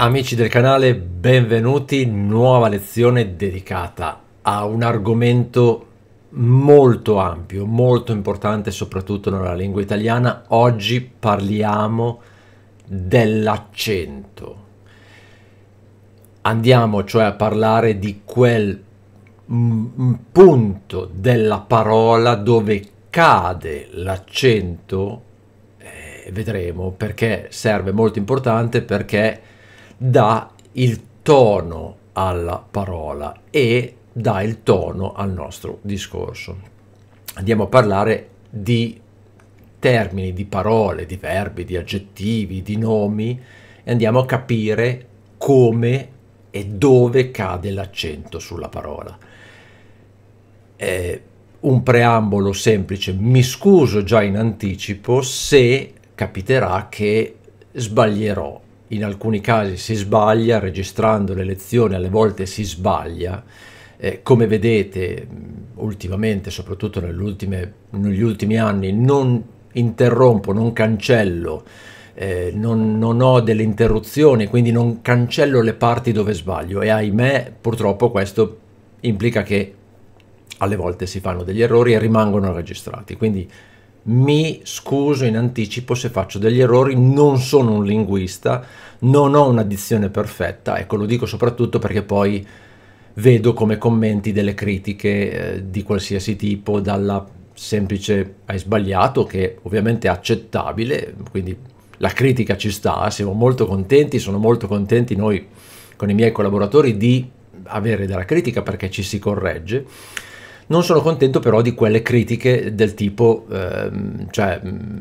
Amici del canale, benvenuti, nuova lezione dedicata a un argomento molto ampio, molto importante soprattutto nella lingua italiana. Oggi parliamo dell'accento. Andiamo cioè a parlare di quel mm, punto della parola dove cade l'accento, eh, vedremo perché serve molto importante perché dà il tono alla parola e dà il tono al nostro discorso. Andiamo a parlare di termini, di parole, di verbi, di aggettivi, di nomi e andiamo a capire come e dove cade l'accento sulla parola. Eh, un preambolo semplice, mi scuso già in anticipo se capiterà che sbaglierò in alcuni casi si sbaglia, registrando le lezioni alle volte si sbaglia. Eh, come vedete mm, ultimamente, soprattutto negli ultimi anni, non interrompo, non cancello, eh, non, non ho delle interruzioni, quindi non cancello le parti dove sbaglio e ahimè purtroppo questo implica che alle volte si fanno degli errori e rimangono registrati. Quindi mi scuso in anticipo se faccio degli errori, non sono un linguista, non ho una dizione perfetta, ecco lo dico soprattutto perché poi vedo come commenti delle critiche eh, di qualsiasi tipo, dalla semplice hai sbagliato, che ovviamente è accettabile, quindi la critica ci sta, siamo molto contenti, sono molto contenti noi con i miei collaboratori di avere della critica perché ci si corregge non sono contento però di quelle critiche del tipo, ehm, cioè, mm,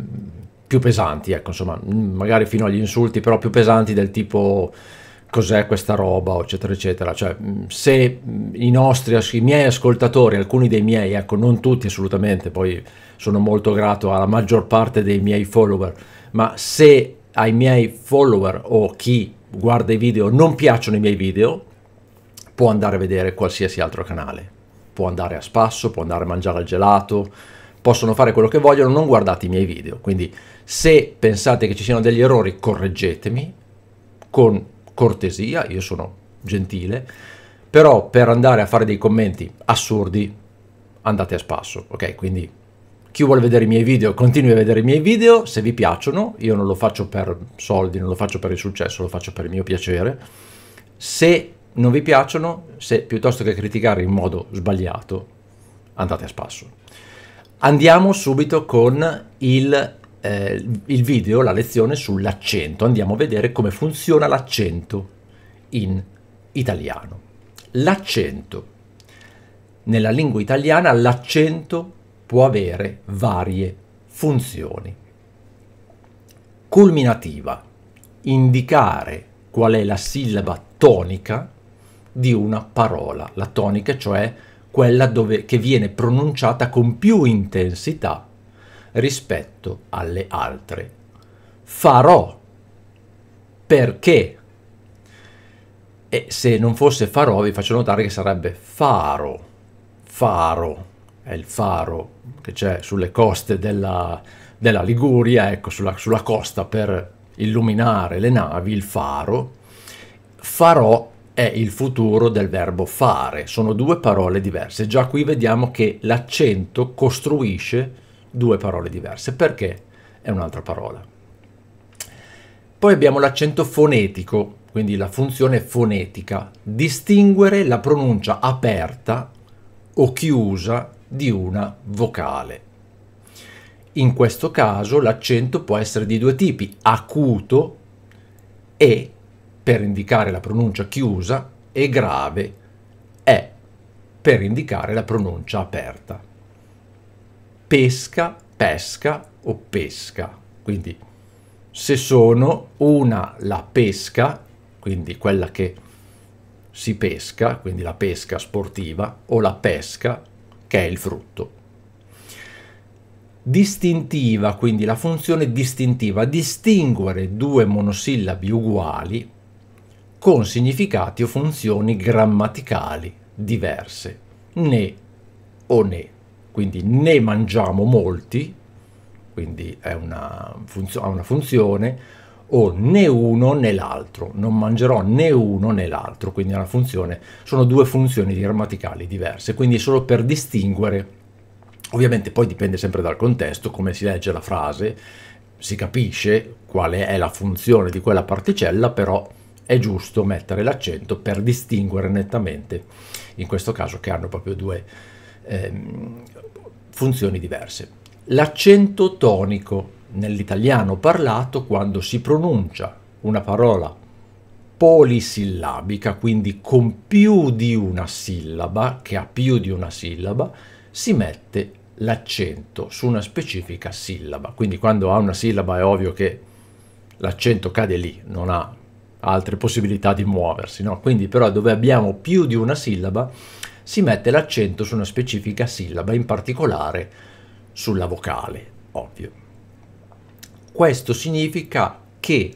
più pesanti, ecco, insomma, mm, magari fino agli insulti, però più pesanti del tipo cos'è questa roba, eccetera, eccetera. Cioè, mm, se i nostri, i miei ascoltatori, alcuni dei miei, ecco, non tutti assolutamente, poi sono molto grato alla maggior parte dei miei follower, ma se ai miei follower o chi guarda i video non piacciono i miei video, può andare a vedere qualsiasi altro canale può andare a spasso, può andare a mangiare al gelato, possono fare quello che vogliono, non guardate i miei video. Quindi se pensate che ci siano degli errori, correggetemi con cortesia, io sono gentile, però per andare a fare dei commenti assurdi andate a spasso, ok? Quindi chi vuole vedere i miei video continui a vedere i miei video, se vi piacciono, io non lo faccio per soldi, non lo faccio per il successo, lo faccio per il mio piacere. Se non vi piacciono, se piuttosto che criticare in modo sbagliato, andate a spasso. Andiamo subito con il, eh, il video, la lezione sull'accento. Andiamo a vedere come funziona l'accento in italiano. L'accento. Nella lingua italiana l'accento può avere varie funzioni. Culminativa. Indicare qual è la sillaba tonica di una parola, la tonica cioè quella dove, che viene pronunciata con più intensità rispetto alle altre. Farò perché? E se non fosse farò vi faccio notare che sarebbe faro, faro, è il faro che c'è sulle coste della, della Liguria, ecco sulla, sulla costa per illuminare le navi, il faro, farò è il futuro del verbo fare, sono due parole diverse. Già qui vediamo che l'accento costruisce due parole diverse, perché è un'altra parola. Poi abbiamo l'accento fonetico, quindi la funzione fonetica, distinguere la pronuncia aperta o chiusa di una vocale. In questo caso l'accento può essere di due tipi, acuto e per indicare la pronuncia chiusa e grave è per indicare la pronuncia aperta. Pesca, pesca o pesca. Quindi se sono una la pesca, quindi quella che si pesca, quindi la pesca sportiva, o la pesca che è il frutto. Distintiva, quindi la funzione distintiva, distinguere due monosillabi uguali con significati o funzioni grammaticali diverse. Né o ne. Quindi né mangiamo molti, quindi è una, funzo- una funzione, o né uno né l'altro. Non mangerò né uno né l'altro, quindi è una funzione, sono due funzioni grammaticali diverse, quindi è solo per distinguere. Ovviamente poi dipende sempre dal contesto, come si legge la frase, si capisce qual è la funzione di quella particella, però è giusto mettere l'accento per distinguere nettamente, in questo caso che hanno proprio due ehm, funzioni diverse. L'accento tonico nell'italiano parlato quando si pronuncia una parola polisillabica, quindi con più di una sillaba, che ha più di una sillaba, si mette l'accento su una specifica sillaba. Quindi quando ha una sillaba è ovvio che l'accento cade lì, non ha altre possibilità di muoversi, no? Quindi però dove abbiamo più di una sillaba si mette l'accento su una specifica sillaba, in particolare sulla vocale, ovvio. Questo significa che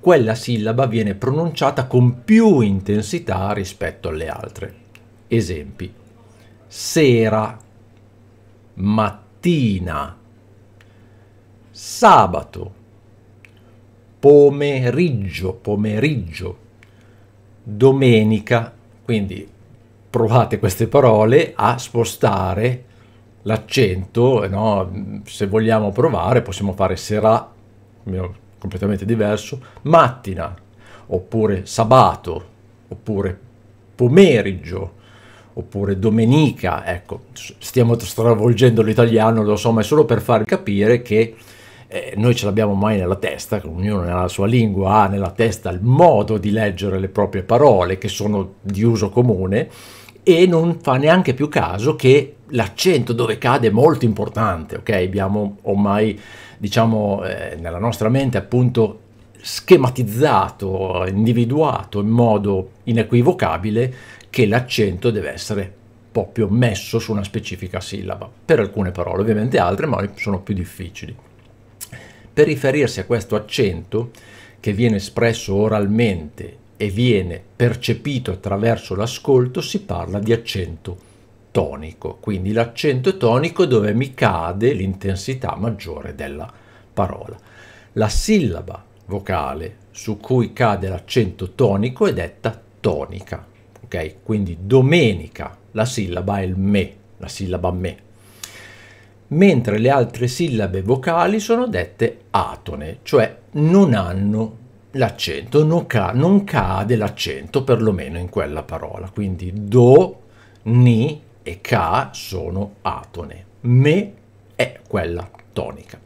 quella sillaba viene pronunciata con più intensità rispetto alle altre. Esempi. Sera, mattina, sabato, pomeriggio, pomeriggio, domenica, quindi provate queste parole a spostare l'accento, no? se vogliamo provare possiamo fare sera, completamente diverso, mattina, oppure sabato, oppure pomeriggio, oppure domenica, ecco, stiamo stravolgendo l'italiano, lo so, ma è solo per far capire che eh, noi ce l'abbiamo mai nella testa, ognuno nella sua lingua ha nella testa il modo di leggere le proprie parole che sono di uso comune e non fa neanche più caso che l'accento dove cade è molto importante, ok? Abbiamo ormai, diciamo, eh, nella nostra mente appunto schematizzato, individuato in modo inequivocabile che l'accento deve essere proprio messo su una specifica sillaba, per alcune parole, ovviamente altre, ma sono più difficili. Per riferirsi a questo accento, che viene espresso oralmente e viene percepito attraverso l'ascolto, si parla di accento tonico, quindi l'accento tonico dove mi cade l'intensità maggiore della parola. La sillaba vocale su cui cade l'accento tonico è detta tonica, ok? Quindi domenica la sillaba è il me, la sillaba me, mentre le altre sillabe vocali sono dette atone, cioè non hanno l'accento, non, ca non cade l'accento perlomeno in quella parola. Quindi do, ni e ca sono atone, me è quella tonica.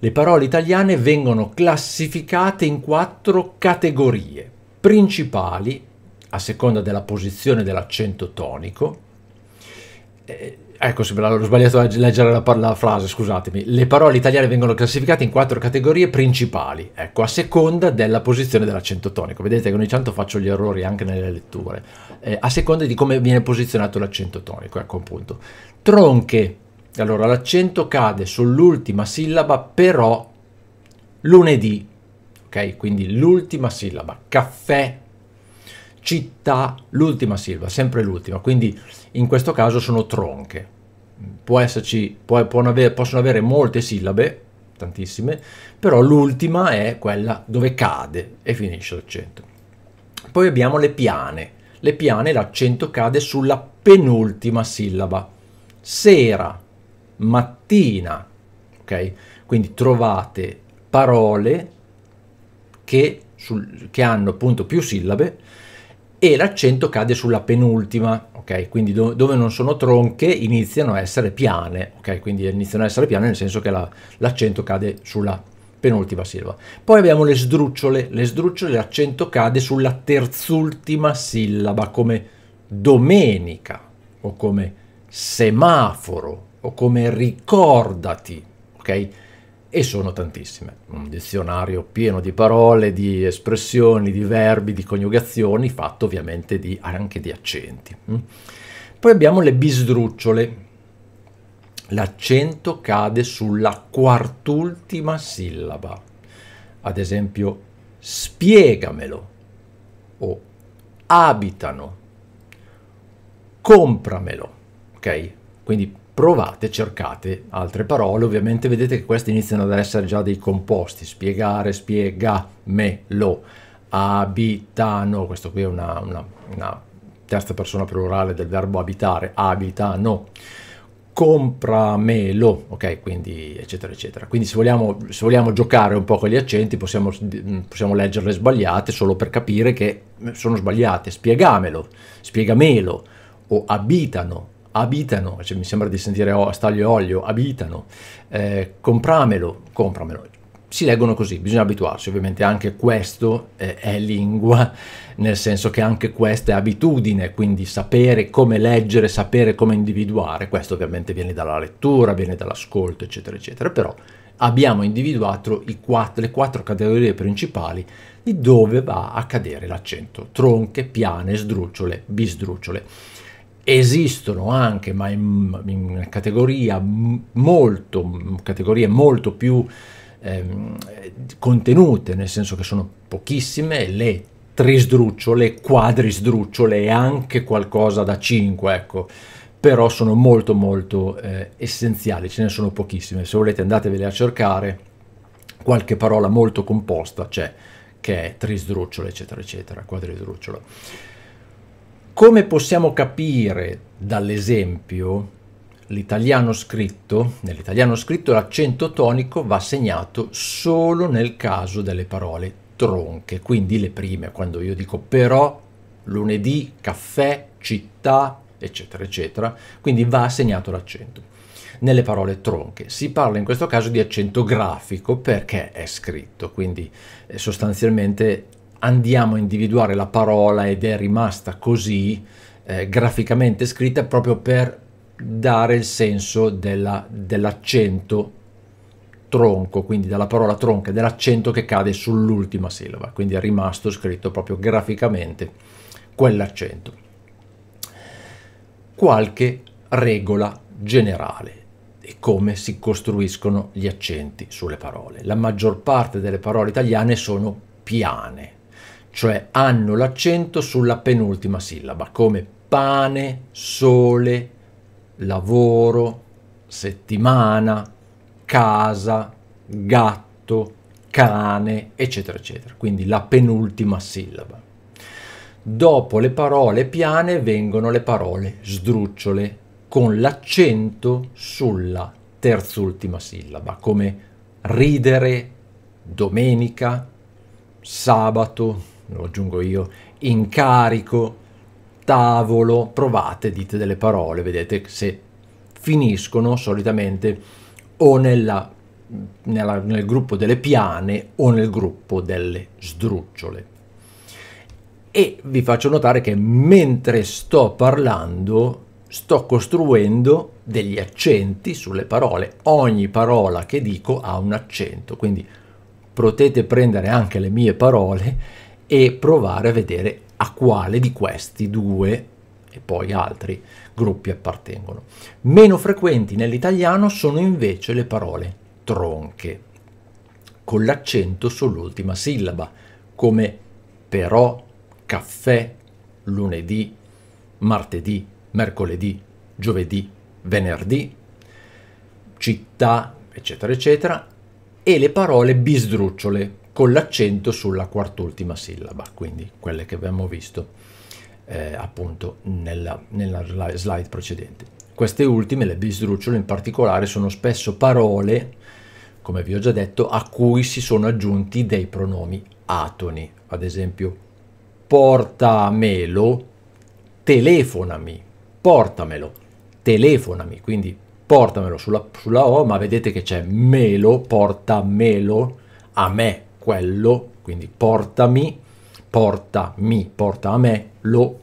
Le parole italiane vengono classificate in quattro categorie principali, a seconda della posizione dell'accento tonico, eh, ecco, ho sbagliato a leggere la, la, frase, scusatemi. Le parole italiane vengono classificate in quattro categorie principali, ecco, a seconda della posizione dell'accento tonico. Vedete che ogni tanto faccio gli errori anche nelle letture, eh, a seconda di come viene posizionato l'accento tonico, ecco appunto. Tronche, allora l'accento cade sull'ultima sillaba, però lunedì, ok? Quindi l'ultima sillaba, caffè città, l'ultima silva, sempre l'ultima, quindi in questo caso sono tronche. Può esserci, può, può avere, possono avere molte sillabe, tantissime, però l'ultima è quella dove cade e finisce l'accento. Poi abbiamo le piane. Le piane l'accento cade sulla penultima sillaba. Sera, mattina, ok? Quindi trovate parole che, sul, che hanno appunto più sillabe e l'accento cade sulla penultima, ok? Quindi do dove non sono tronche iniziano a essere piane, ok? Quindi iniziano a essere piane nel senso che l'accento cade sulla penultima sillaba. Poi abbiamo le sdrucciole, le sdrucciole l'accento cade sulla terzultima sillaba come domenica o come semaforo o come ricordati, ok? e sono tantissime. Un dizionario pieno di parole, di espressioni, di verbi, di coniugazioni, fatto ovviamente di, anche di accenti. Mm. Poi abbiamo le bisdrucciole. L'accento cade sulla quartultima sillaba. Ad esempio, spiegamelo o abitano, compramelo. Ok? Quindi provate, cercate altre parole, ovviamente vedete che queste iniziano ad essere già dei composti, spiegare, spiega, me, lo, abitano, questo qui è una, una, una terza persona plurale del verbo abitare, abitano, compramelo, ok? Quindi eccetera eccetera. Quindi se vogliamo, se vogliamo giocare un po' con gli accenti possiamo, possiamo, leggerle sbagliate solo per capire che sono sbagliate, spiegamelo, spiegamelo o abitano, abitano, cioè mi sembra di sentire staglio e olio, abitano, eh, compramelo, compramelo. Si leggono così, bisogna abituarsi, ovviamente anche questo eh, è lingua, nel senso che anche questa è abitudine, quindi sapere come leggere, sapere come individuare, questo ovviamente viene dalla lettura, viene dall'ascolto, eccetera, eccetera, però abbiamo individuato quattro, le quattro categorie principali di dove va a cadere l'accento, tronche, piane, sdrucciole, bisdrucciole esistono anche, ma in, in categoria molto, categorie molto più ehm, contenute, nel senso che sono pochissime le trisdrucciole, quadrisdrucciole e anche qualcosa da 5, ecco però sono molto molto eh, essenziali, ce ne sono pochissime, se volete andatevele a cercare, qualche parola molto composta c'è, che è trisdrucciole, eccetera eccetera, quadrisdrucciole. Come possiamo capire dall'esempio, l'italiano scritto, nell'italiano scritto l'accento tonico va segnato solo nel caso delle parole tronche, quindi le prime, quando io dico però, lunedì, caffè, città, eccetera, eccetera, quindi va segnato l'accento. Nelle parole tronche si parla in questo caso di accento grafico perché è scritto, quindi eh, sostanzialmente andiamo a individuare la parola ed è rimasta così eh, graficamente scritta proprio per dare il senso dell'accento tronco, quindi dalla parola tronca, dell'accento che cade sull'ultima sillaba, quindi è rimasto scritto proprio graficamente quell'accento. Qualche regola generale e come si costruiscono gli accenti sulle parole. La maggior parte delle parole italiane sono piane, cioè hanno l'accento sulla penultima sillaba, come pane, sole, lavoro, settimana, casa, gatto, cane, eccetera, eccetera. Quindi la penultima sillaba. Dopo le parole piane vengono le parole sdrucciole con l'accento sulla terzultima sillaba, come ridere, domenica, sabato, lo aggiungo io, incarico, tavolo, provate, dite delle parole, vedete se finiscono solitamente o nella, nella, nel gruppo delle piane o nel gruppo delle sdrucciole. E vi faccio notare che mentre sto parlando sto costruendo degli accenti sulle parole. Ogni parola che dico ha un accento, quindi potete prendere anche le mie parole e provare a vedere a quale di questi due e poi altri gruppi appartengono. Meno frequenti nell'italiano sono invece le parole tronche, con l'accento sull'ultima sillaba, come però, caffè, lunedì, martedì, mercoledì, giovedì, venerdì, città, eccetera, eccetera, e le parole bisdrucciole, con l'accento sulla quart'ultima sillaba, quindi quelle che abbiamo visto eh, appunto nella, nella slide precedente. Queste ultime, le bisdrucciole in particolare, sono spesso parole, come vi ho già detto, a cui si sono aggiunti dei pronomi atoni, ad esempio portamelo, telefonami, portamelo, telefonami, quindi portamelo sulla, sulla O, ma vedete che c'è melo, portamelo a me, quello, quindi portami, portami, porta a me, lo,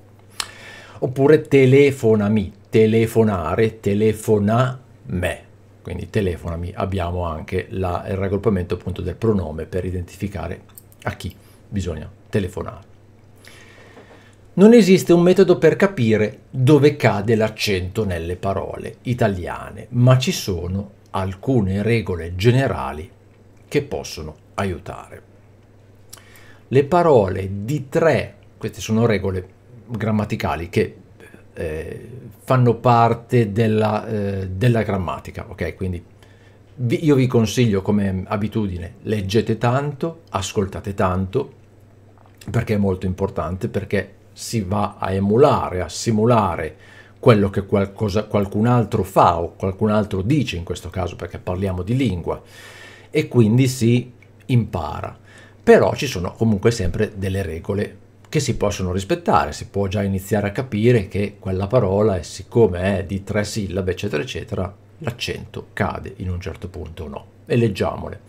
oppure telefonami, telefonare, telefona me. Quindi telefonami, abbiamo anche la, il raggruppamento appunto del pronome per identificare a chi bisogna telefonare. Non esiste un metodo per capire dove cade l'accento nelle parole italiane, ma ci sono alcune regole generali che possono aiutare. Le parole di tre, queste sono regole grammaticali che eh, fanno parte della, eh, della grammatica, ok? Quindi vi, io vi consiglio come abitudine, leggete tanto, ascoltate tanto, perché è molto importante, perché si va a emulare, a simulare quello che qualcosa, qualcun altro fa o qualcun altro dice in questo caso perché parliamo di lingua e quindi si impara. Però ci sono comunque sempre delle regole che si possono rispettare, si può già iniziare a capire che quella parola, siccome è di tre sillabe, eccetera, eccetera, l'accento cade in un certo punto o no. E leggiamole.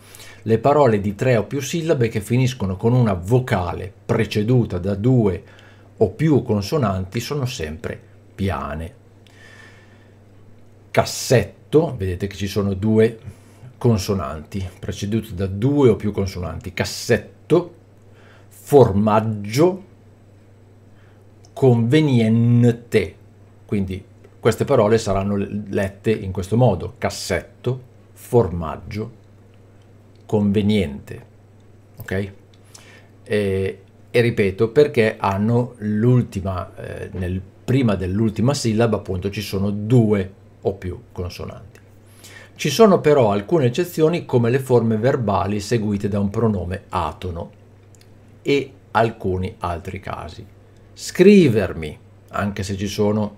Le parole di tre o più sillabe che finiscono con una vocale preceduta da due o più consonanti sono sempre piane. Cassetto, vedete che ci sono due consonanti, preceduto da due o più consonanti, cassetto, formaggio, conveniente. Quindi queste parole saranno lette in questo modo, cassetto, formaggio, conveniente. Ok? E, e ripeto, perché hanno l'ultima, eh, nel, prima dell'ultima sillaba appunto ci sono due o più consonanti. Ci sono però alcune eccezioni come le forme verbali seguite da un pronome atono e alcuni altri casi. Scrivermi, anche se ci sono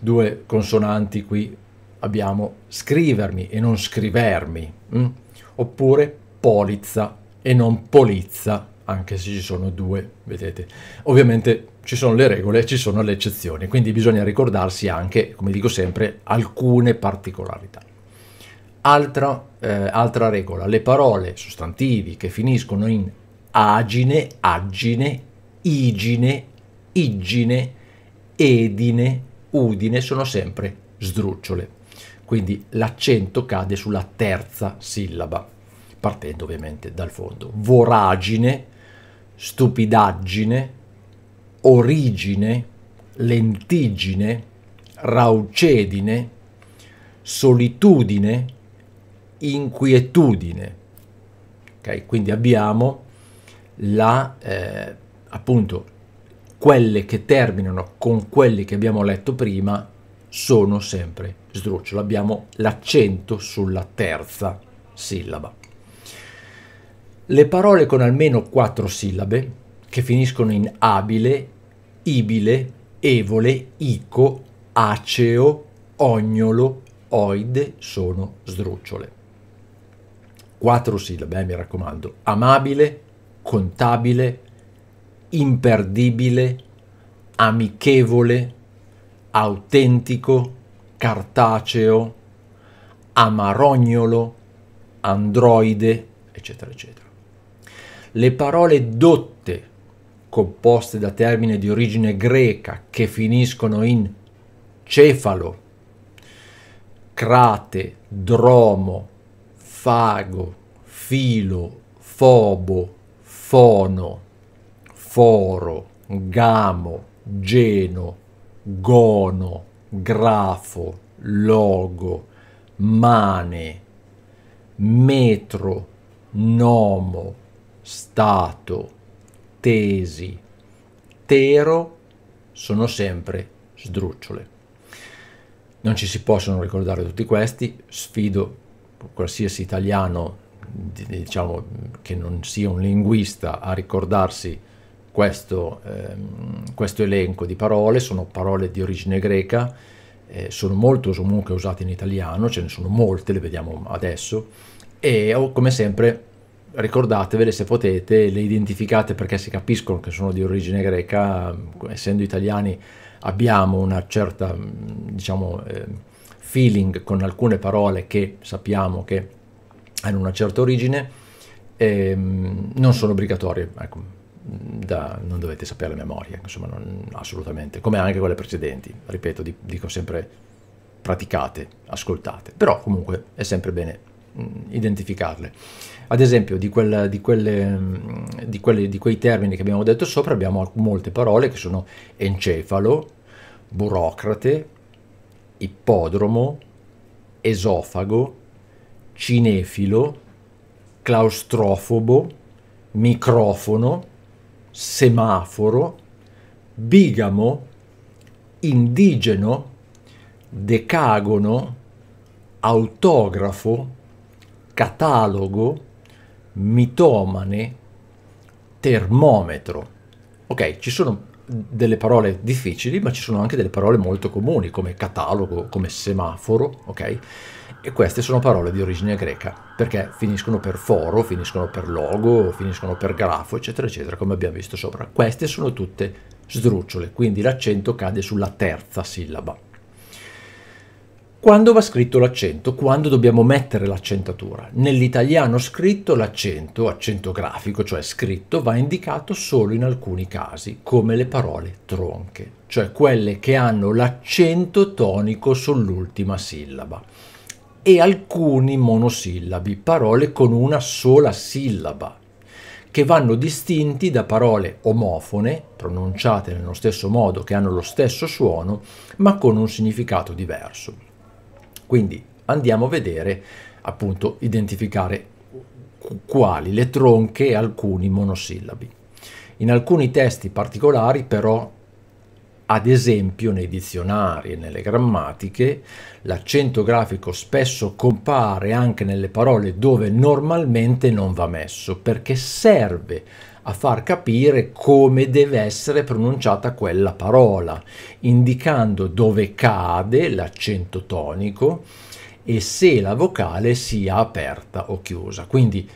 due consonanti qui abbiamo scrivermi e non scrivermi, mh? Mm? oppure polizza e non polizza, anche se ci sono due, vedete. Ovviamente ci sono le regole, e ci sono le eccezioni, quindi bisogna ricordarsi anche, come dico sempre, alcune particolarità. Altra, eh, altra regola, le parole sostantivi che finiscono in agine, agine, igine, igine, edine, udine sono sempre sdrucciole. Quindi l'accento cade sulla terza sillaba, partendo ovviamente dal fondo. Voragine, stupidaggine, origine, lentigine, raucedine, solitudine, inquietudine. Okay? Quindi abbiamo la, eh, appunto quelle che terminano con quelli che abbiamo letto prima sono sempre sdrucciole. abbiamo l'accento sulla terza sillaba. Le parole con almeno quattro sillabe, che finiscono in abile, ibile, evole, ico, aceo, ognolo, oide, sono sdrucciole quattro sillabe, eh, mi raccomando, amabile, contabile, imperdibile, amichevole, autentico, cartaceo, amarognolo, androide, eccetera, eccetera. Le parole dotte, composte da termini di origine greca che finiscono in cefalo, crate, dromo, fago, filo, fobo, fono, foro, gamo, geno, gono, grafo, logo, mane, metro, nomo, stato, tesi, tero sono sempre sdrucciole. Non ci si possono ricordare tutti questi, sfido qualsiasi italiano diciamo, che non sia un linguista a ricordarsi questo, ehm, questo elenco di parole, sono parole di origine greca, eh, sono molto comunque usate in italiano, ce ne sono molte, le vediamo adesso, e come sempre ricordatevele se potete, le identificate perché si capiscono che sono di origine greca, essendo italiani abbiamo una certa, diciamo, eh, feeling con alcune parole che sappiamo che hanno una certa origine, ehm, non sono obbligatorie, ecco, da, non dovete sapere la memoria, insomma, non, assolutamente, come anche quelle precedenti, ripeto, di, dico sempre praticate, ascoltate, però comunque è sempre bene mh, identificarle. Ad esempio di, quel, di, quelle, di, quelle, di quei termini che abbiamo detto sopra abbiamo molte parole che sono encefalo, burocrate, ippodromo, esofago, cinefilo, claustrofobo, microfono, semaforo, bigamo, indigeno, decagono, autografo, catalogo, mitomane, termometro. Ok, ci sono delle parole difficili, ma ci sono anche delle parole molto comuni, come catalogo, come semaforo, ok? E queste sono parole di origine greca, perché finiscono per foro, finiscono per logo, finiscono per grafo, eccetera, eccetera, come abbiamo visto sopra. Queste sono tutte sdrucciole, quindi l'accento cade sulla terza sillaba quando va scritto l'accento, quando dobbiamo mettere l'accentatura. Nell'italiano scritto l'accento, accento grafico, cioè scritto, va indicato solo in alcuni casi, come le parole tronche, cioè quelle che hanno l'accento tonico sull'ultima sillaba e alcuni monosillabi, parole con una sola sillaba, che vanno distinti da parole omofone, pronunciate nello stesso modo, che hanno lo stesso suono, ma con un significato diverso. Quindi andiamo a vedere, appunto, identificare quali le tronche e alcuni monosillabi. In alcuni testi particolari però, ad esempio nei dizionari e nelle grammatiche, l'accento grafico spesso compare anche nelle parole dove normalmente non va messo perché serve a far capire come deve essere pronunciata quella parola, indicando dove cade l'accento tonico e se la vocale sia aperta o chiusa. Quindi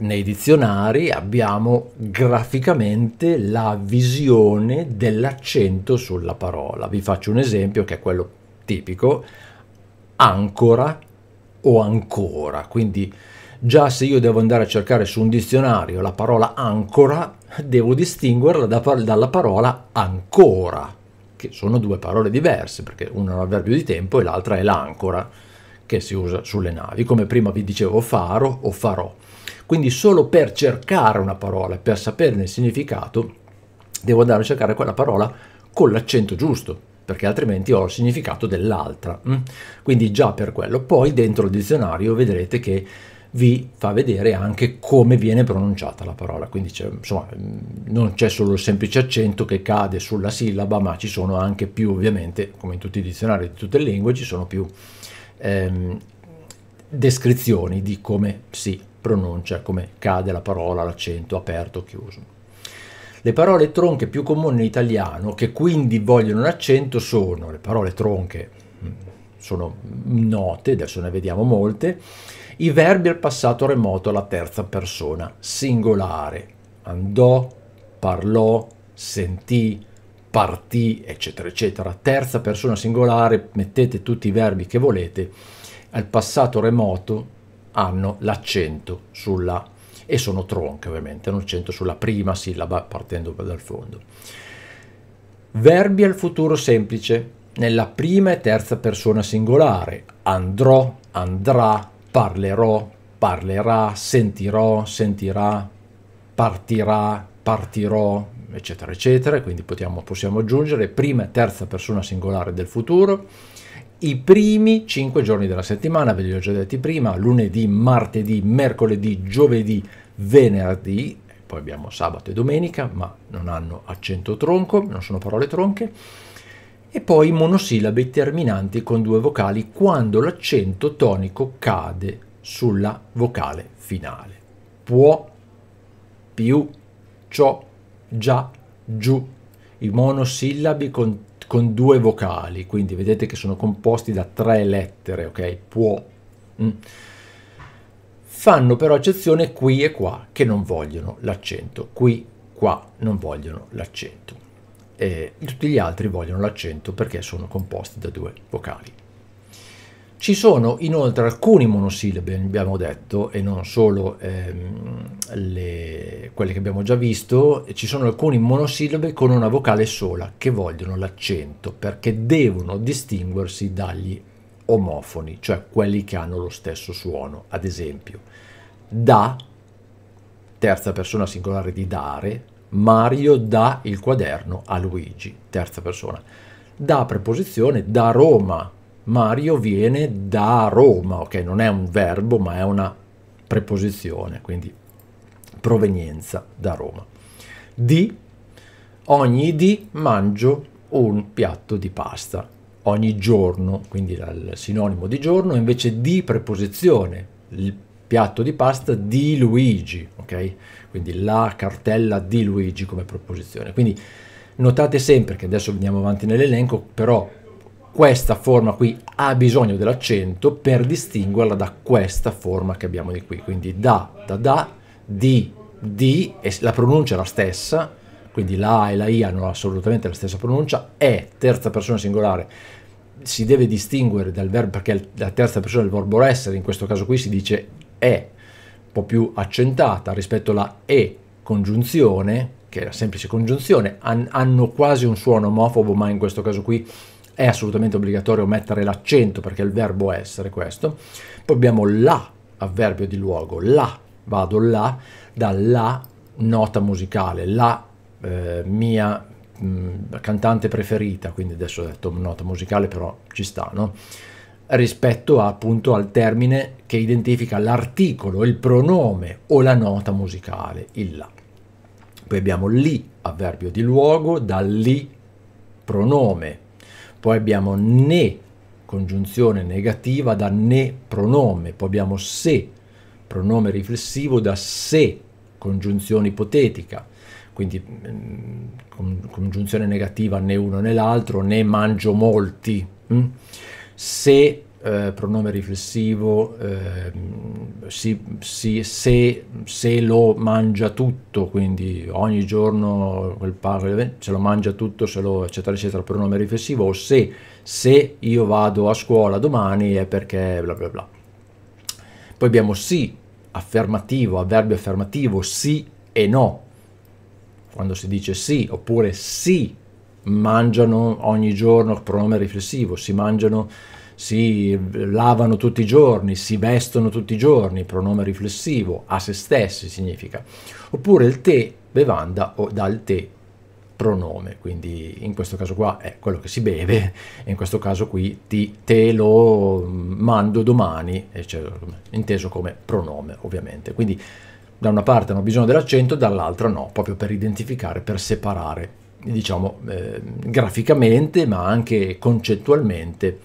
nei dizionari abbiamo graficamente la visione dell'accento sulla parola. Vi faccio un esempio che è quello tipico, ancora o ancora. Quindi Già se io devo andare a cercare su un dizionario la parola ancora, devo distinguerla da par dalla parola ancora, che sono due parole diverse, perché una è un avverbio di tempo e l'altra è l'ancora, che si usa sulle navi, come prima vi dicevo faro o farò. Quindi solo per cercare una parola, per saperne il significato, devo andare a cercare quella parola con l'accento giusto, perché altrimenti ho il significato dell'altra. Mm? Quindi già per quello. Poi dentro il dizionario vedrete che vi fa vedere anche come viene pronunciata la parola, quindi insomma, non c'è solo il semplice accento che cade sulla sillaba, ma ci sono anche più, ovviamente, come in tutti i dizionari di tutte le lingue, ci sono più ehm, descrizioni di come si pronuncia, come cade la parola, l'accento aperto o chiuso. Le parole tronche più comuni in italiano, che quindi vogliono un accento, sono le parole tronche sono note, adesso ne vediamo molte, i verbi al passato remoto alla terza persona, singolare, andò, parlò, sentì, partì, eccetera, eccetera. Terza persona singolare, mettete tutti i verbi che volete, al passato remoto hanno l'accento sulla e sono tronche ovviamente, hanno l'accento sulla prima sillaba partendo dal fondo. Verbi al futuro semplice, nella prima e terza persona singolare. Andrò, andrà, parlerò, parlerà, sentirò, sentirà, partirà, partirò, eccetera, eccetera. Quindi possiamo, possiamo aggiungere prima e terza persona singolare del futuro. I primi 5 giorni della settimana, ve li ho già detti prima, lunedì, martedì, mercoledì, giovedì, venerdì, poi abbiamo sabato e domenica, ma non hanno accento tronco, non sono parole tronche e poi monosillabi terminanti con due vocali quando l'accento tonico cade sulla vocale finale. Può, più, ciò, già, giù. I monosillabi con, con due vocali, quindi vedete che sono composti da tre lettere, ok? Può. Mm. Fanno però eccezione qui e qua che non vogliono l'accento, qui, qua non vogliono l'accento e tutti gli altri vogliono l'accento perché sono composti da due vocali. Ci sono inoltre alcuni monosillabi, abbiamo detto, e non solo ehm, le, quelle che abbiamo già visto, ci sono alcuni monosillabi con una vocale sola che vogliono l'accento perché devono distinguersi dagli omofoni, cioè quelli che hanno lo stesso suono. Ad esempio, da, terza persona singolare di dare, Mario dà il quaderno a Luigi, terza persona. Da preposizione da Roma. Mario viene da Roma, ok? Non è un verbo, ma è una preposizione, quindi provenienza da Roma. Di ogni di mangio un piatto di pasta. Ogni giorno, quindi il sinonimo di giorno, invece di preposizione, il piatto di pasta di Luigi, ok? Quindi la cartella di Luigi come proposizione. Quindi notate sempre che adesso andiamo avanti nell'elenco, però questa forma qui ha bisogno dell'accento per distinguerla da questa forma che abbiamo di qui. Quindi da, da, da, di, di, e la pronuncia è la stessa, quindi la A e la I hanno assolutamente la stessa pronuncia, è terza persona singolare, si deve distinguere dal verbo perché la terza persona del verbo essere, in questo caso qui si dice è un po' più accentata rispetto alla e congiunzione, che è la semplice congiunzione, han, hanno quasi un suono omofobo, ma in questo caso qui è assolutamente obbligatorio mettere l'accento perché il verbo essere questo. Poi abbiamo la avverbio di luogo, la, vado là, dalla nota musicale, la eh, mia mh, mm, cantante preferita, quindi adesso ho detto nota musicale però ci sta, no? rispetto appunto al termine che identifica l'articolo, il pronome o la nota musicale, il la. Poi abbiamo lì, avverbio di luogo, da lì, pronome. Poi abbiamo ne, congiunzione negativa, da ne, pronome. Poi abbiamo se, pronome riflessivo, da se, congiunzione ipotetica. Quindi mm, congiunzione negativa né uno né l'altro, né mangio molti. Mm? se eh, pronome riflessivo, eh, si, si, se, se, lo mangia tutto, quindi ogni giorno quel padre eh, se lo mangia tutto, se lo, eccetera, eccetera, pronome riflessivo, o se, se io vado a scuola domani è perché bla bla bla. Poi abbiamo sì, affermativo, avverbio affermativo, sì e no, quando si dice sì, oppure sì mangiano ogni giorno, pronome riflessivo, si mangiano, si lavano tutti i giorni, si vestono tutti i giorni, pronome riflessivo, a se stessi significa. Oppure il te, bevanda o dal te, pronome, quindi in questo caso qua è quello che si beve, in questo caso qui ti, te lo mando domani, eccetera, cioè, inteso come pronome ovviamente. Quindi da una parte hanno bisogno dell'accento, dall'altra no, proprio per identificare, per separare diciamo, eh, graficamente ma anche concettualmente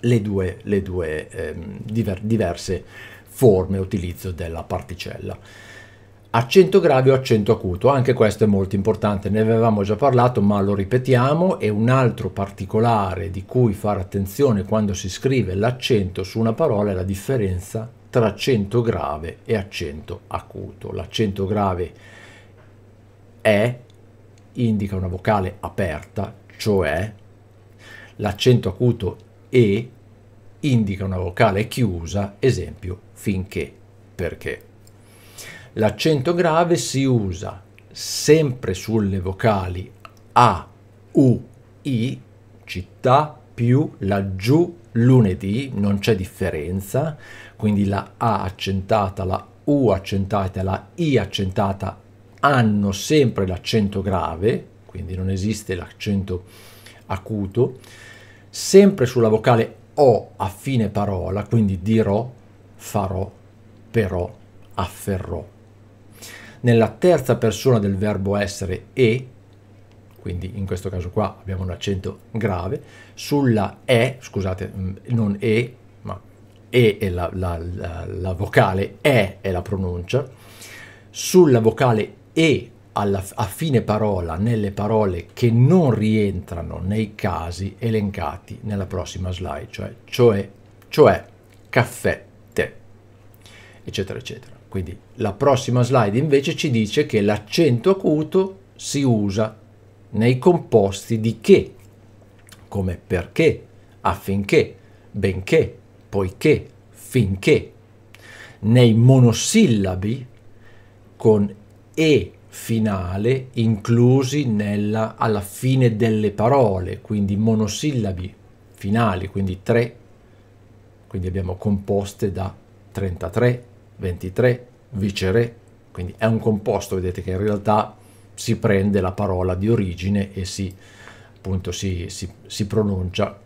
le due, le due eh, diver diverse forme utilizzo della particella. Accento grave o accento acuto, anche questo è molto importante, ne avevamo già parlato ma lo ripetiamo e un altro particolare di cui fare attenzione quando si scrive l'accento su una parola è la differenza tra accento grave e accento acuto. L'accento grave è indica una vocale aperta, cioè l'accento acuto E indica una vocale chiusa, esempio finché, perché. L'accento grave si usa sempre sulle vocali A, U, I, città più laggiù lunedì, non c'è differenza, quindi la A accentata, la U accentata, la I accentata hanno sempre l'accento grave, quindi non esiste l'accento acuto, sempre sulla vocale O a fine parola, quindi dirò, farò, però, afferrò. Nella terza persona del verbo essere E, quindi in questo caso qua abbiamo un accento grave, sulla E, scusate, mm, non E, ma E è la, la, la, la vocale, E è la pronuncia, sulla vocale e alla, a fine parola nelle parole che non rientrano nei casi elencati nella prossima slide, cioè, cioè, cioè caffè, tè, eccetera, eccetera. Quindi la prossima slide invece ci dice che l'accento acuto si usa nei composti di che, come perché, affinché, benché, poiché, finché, nei monosillabi con e finale inclusi nella, alla fine delle parole, quindi monosillabi finali, quindi tre, quindi abbiamo composte da 33, 23, vicere, quindi è un composto, vedete che in realtà si prende la parola di origine e si, appunto, si, si, si pronuncia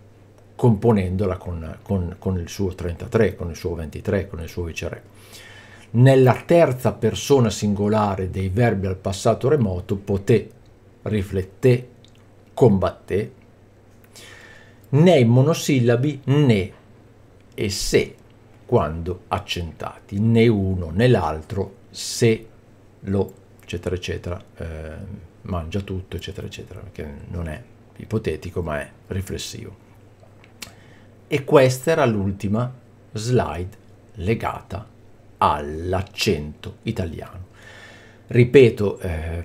componendola con, con, con il suo 33, con il suo 23, con il suo vicere nella terza persona singolare dei verbi al passato remoto poté, rifletté, combatté, nei monosillabi né e se quando accentati, né uno né l'altro, se lo, eccetera, eccetera, eh, mangia tutto, eccetera, eccetera, che non è ipotetico ma è riflessivo. E questa era l'ultima slide legata a all'accento italiano. Ripeto, eh,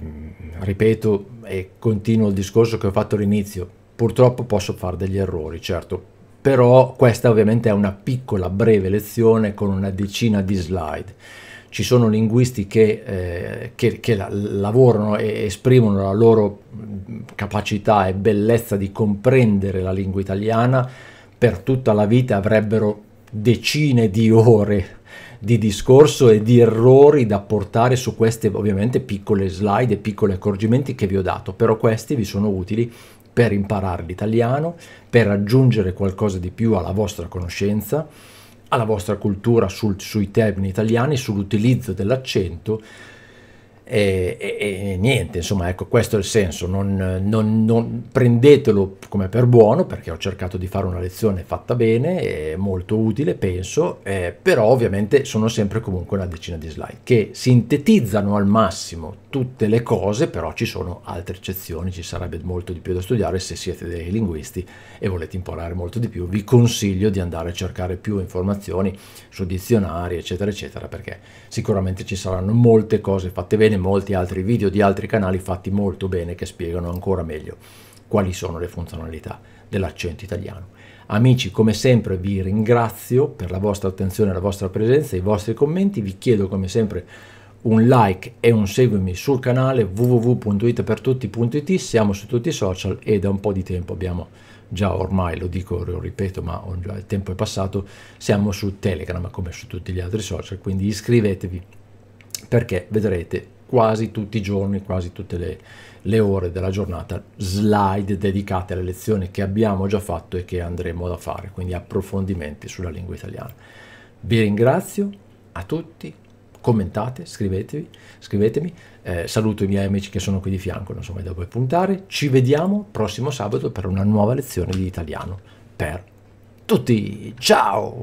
ripeto e continuo il discorso che ho fatto all'inizio, purtroppo posso fare degli errori, certo, però questa ovviamente è una piccola breve lezione con una decina di slide. Ci sono linguisti che, eh, che, che la, lavorano e esprimono la loro capacità e bellezza di comprendere la lingua italiana, per tutta la vita avrebbero decine di ore di discorso e di errori da portare su queste ovviamente piccole slide e piccoli accorgimenti che vi ho dato, però questi vi sono utili per imparare l'italiano, per aggiungere qualcosa di più alla vostra conoscenza, alla vostra cultura sul, sui termini italiani, sull'utilizzo dell'accento, e, e, e, niente, insomma, ecco, questo è il senso, non, non, non, prendetelo come per buono, perché ho cercato di fare una lezione fatta bene, molto utile, penso, eh, però ovviamente sono sempre comunque una decina di slide, che sintetizzano al massimo tutte le cose, però ci sono altre eccezioni, ci sarebbe molto di più da studiare, se siete dei linguisti e volete imparare molto di più, vi consiglio di andare a cercare più informazioni su dizionari, eccetera, eccetera, perché sicuramente ci saranno molte cose fatte bene, molti altri video di altri canali fatti molto bene che spiegano ancora meglio quali sono le funzionalità dell'accento italiano. Amici, come sempre vi ringrazio per la vostra attenzione, la vostra presenza, i vostri commenti, vi chiedo come sempre un like e un seguimi sul canale www.itapertutti.it, siamo su tutti i social e da un po' di tempo abbiamo già ormai, lo dico, e lo ripeto, ma il tempo è passato, siamo su Telegram come su tutti gli altri social, quindi iscrivetevi perché vedrete quasi tutti i giorni, quasi tutte le, le, ore della giornata, slide dedicate alle lezioni che abbiamo già fatto e che andremo a fare, quindi approfondimenti sulla lingua italiana. Vi ringrazio a tutti, commentate, scrivetevi, scrivetemi, eh, saluto i miei amici che sono qui di fianco, non so mai da dove puntare, ci vediamo prossimo sabato per una nuova lezione di italiano per tutti, ciao!